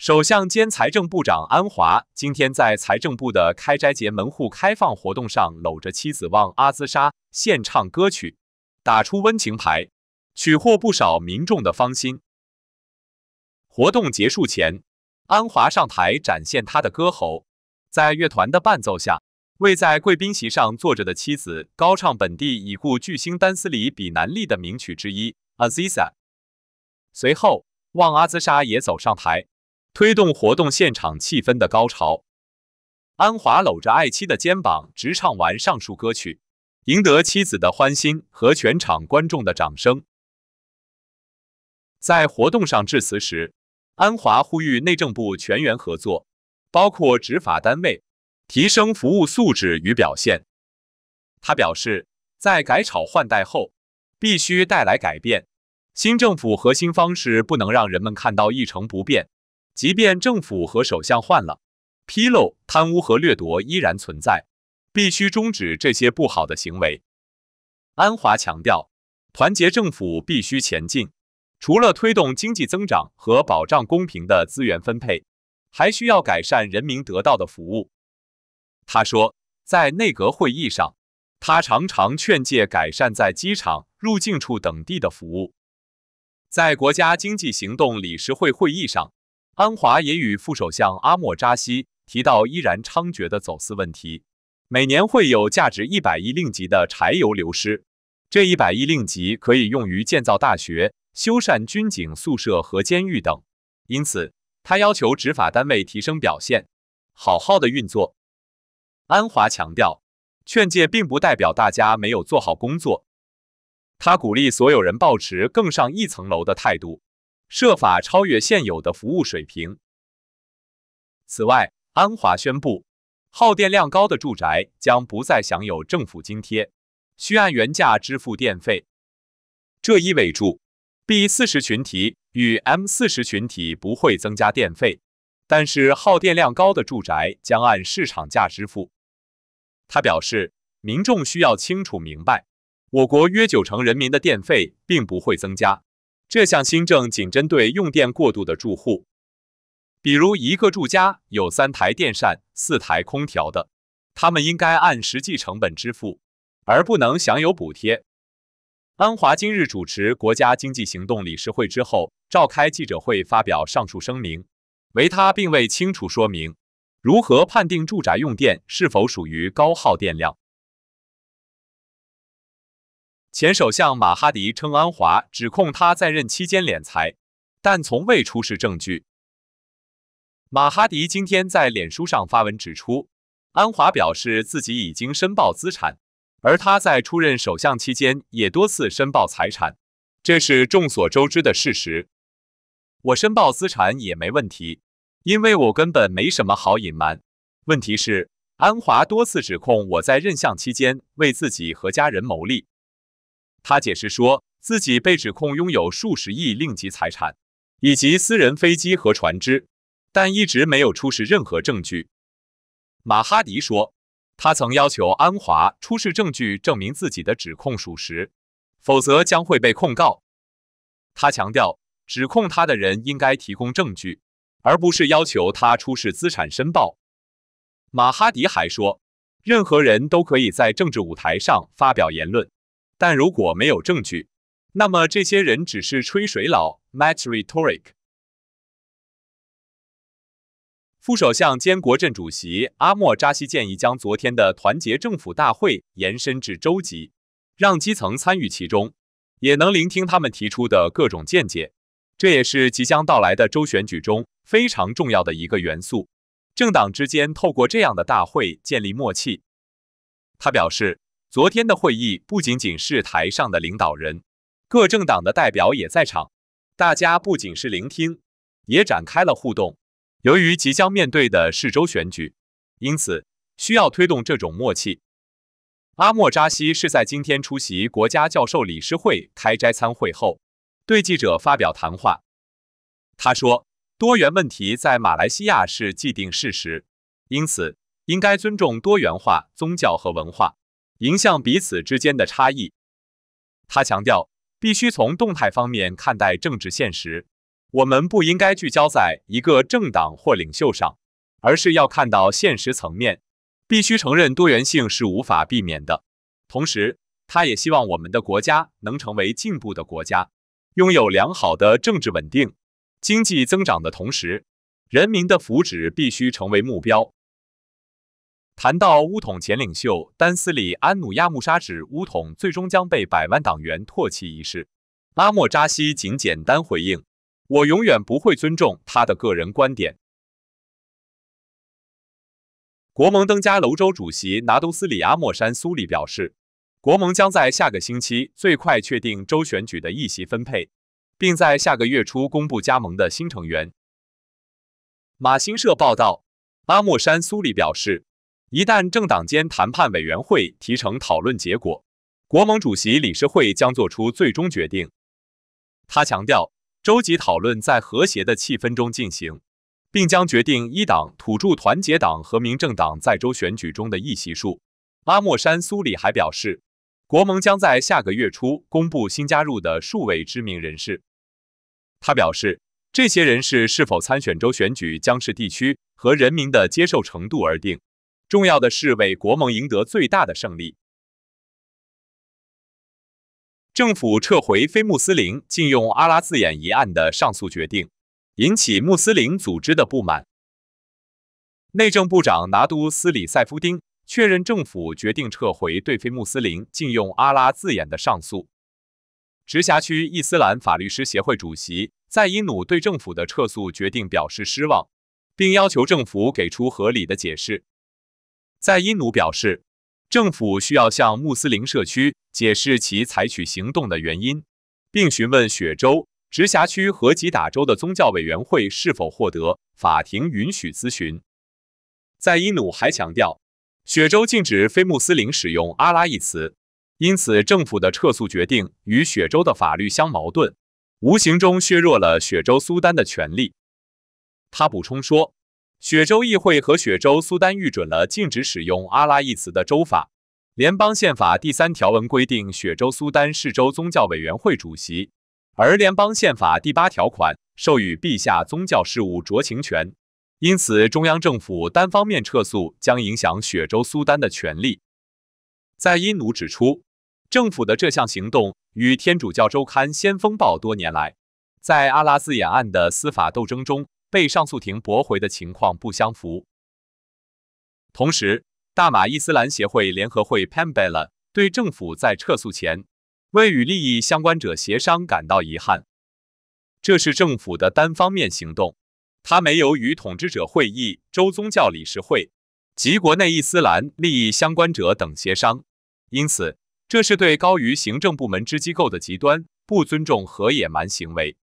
首相兼财政部长安华今天在财政部的开斋节门户开放活动上，搂着妻子旺阿兹莎献唱歌曲，打出温情牌，取获不少民众的芳心。活动结束前，安华上台展现他的歌喉，在乐团的伴奏下，为在贵宾席上坐着的妻子高唱本地已故巨星丹斯里比南利的名曲之一《阿 z a 随后，旺阿兹莎也走上台。推动活动现场气氛的高潮，安华搂着爱妻的肩膀，直唱完上述歌曲，赢得妻子的欢心和全场观众的掌声。在活动上致辞时，安华呼吁内政部全员合作，包括执法单位，提升服务素质与表现。他表示，在改朝换代后，必须带来改变，新政府核心方式不能让人们看到一成不变。即便政府和首相换了，披露、贪污和掠夺依然存在，必须终止这些不好的行为。安华强调，团结政府必须前进，除了推动经济增长和保障公平的资源分配，还需要改善人民得到的服务。他说，在内阁会议上，他常常劝诫改善在机场、入境处等地的服务。在国家经济行动理事会会议上。安华也与副首相阿莫扎西提到依然猖獗的走私问题，每年会有价值一百亿令吉的柴油流失，这一百亿令吉可以用于建造大学、修缮军警宿舍和监狱等。因此，他要求执法单位提升表现，好好的运作。安华强调，劝诫并不代表大家没有做好工作，他鼓励所有人保持更上一层楼的态度。设法超越现有的服务水平。此外，安华宣布，耗电量高的住宅将不再享有政府津贴，需按原价支付电费。这意味着 B 四十群体与 M 四十群体不会增加电费，但是耗电量高的住宅将按市场价支付。他表示，民众需要清楚明白，我国约九成人民的电费并不会增加。这项新政仅针对用电过度的住户，比如一个住家有三台电扇、四台空调的，他们应该按实际成本支付，而不能享有补贴。安华今日主持国家经济行动理事会之后，召开记者会发表上述声明，维他并未清楚说明如何判定住宅用电是否属于高耗电量。前首相马哈迪称，安华指控他在任期间敛财，但从未出示证据。马哈迪今天在脸书上发文指出，安华表示自己已经申报资产，而他在出任首相期间也多次申报财产，这是众所周知的事实。我申报资产也没问题，因为我根本没什么好隐瞒。问题是，安华多次指控我在任相期间为自己和家人谋利。他解释说，自己被指控拥有数十亿令吉财产，以及私人飞机和船只，但一直没有出示任何证据。马哈迪说，他曾要求安华出示证据证明自己的指控属实，否则将会被控告。他强调，指控他的人应该提供证据，而不是要求他出示资产申报。马哈迪还说，任何人都可以在政治舞台上发表言论。但如果没有证据，那么这些人只是吹水佬 m t l i t a r y talk）。副首相兼国政主席阿莫扎西建议将昨天的团结政府大会延伸至州级，让基层参与其中，也能聆听他们提出的各种见解。这也是即将到来的州选举中非常重要的一个元素。政党之间透过这样的大会建立默契。他表示。昨天的会议不仅仅是台上的领导人，各政党的代表也在场。大家不仅是聆听，也展开了互动。由于即将面对的是州选举，因此需要推动这种默契。阿莫扎西是在今天出席国家教授理事会开斋参会后，对记者发表谈话。他说：“多元问题在马来西亚是既定事实，因此应该尊重多元化宗教和文化。”迎向彼此之间的差异。他强调，必须从动态方面看待政治现实。我们不应该聚焦在一个政党或领袖上，而是要看到现实层面。必须承认多元性是无法避免的。同时，他也希望我们的国家能成为进步的国家，拥有良好的政治稳定、经济增长的同时，人民的福祉必须成为目标。谈到巫统前领袖丹斯里安努亚穆沙指巫统最终将被百万党员唾弃一事，阿莫扎西仅简单回应：“我永远不会尊重他的个人观点。”国盟登加楼州主席拿督斯里阿莫山苏里表示，国盟将在下个星期最快确定州选举的议席分配，并在下个月初公布加盟的新成员。马新社报道，阿莫山苏里表示。一旦政党间谈判委员会提成讨论结果，国盟主席理事会将作出最终决定。他强调，州级讨论在和谐的气氛中进行，并将决定一党土著团结党和民政党在州选举中的议席数。阿莫山苏里还表示，国盟将在下个月初公布新加入的数位知名人士。他表示，这些人士是否参选州选举将是地区和人民的接受程度而定。重要的是为国盟赢得最大的胜利。政府撤回非穆斯林禁用阿拉字眼一案的上诉决定，引起穆斯林组织的不满。内政部长拿督斯里塞夫丁确认政府决定撤回对非穆斯林禁用阿拉字眼的上诉。直辖区伊斯兰法律师协会主席赛伊努对政府的撤诉决定表示失望，并要求政府给出合理的解释。在伊努表示，政府需要向穆斯林社区解释其采取行动的原因，并询问雪州、直辖区和吉达州的宗教委员会是否获得法庭允许咨询。在伊努还强调，雪州禁止非穆斯林使用阿拉一词，因此政府的撤诉决定与雪州的法律相矛盾，无形中削弱了雪州苏丹的权利。他补充说。雪州议会和雪州苏丹预准了禁止使用“阿拉”一词的州法。联邦宪法第三条文规定，雪州苏丹是州宗教委员会主席，而联邦宪法第八条款授予陛下宗教事务酌情权。因此，中央政府单方面撤诉将影响雪州苏丹的权利。在因努指出，政府的这项行动与天主教周刊《先锋报》多年来在阿拉斯沿岸的司法斗争中。被上诉庭驳回的情况不相符。同时，大马伊斯兰协会联合会 （Penbel） 对政府在撤诉前未与利益相关者协商感到遗憾。这是政府的单方面行动，他没有与统治者会议、州宗教理事会及国内伊斯兰利益相关者等协商，因此这是对高于行政部门之机构的极端不尊重和野蛮行为。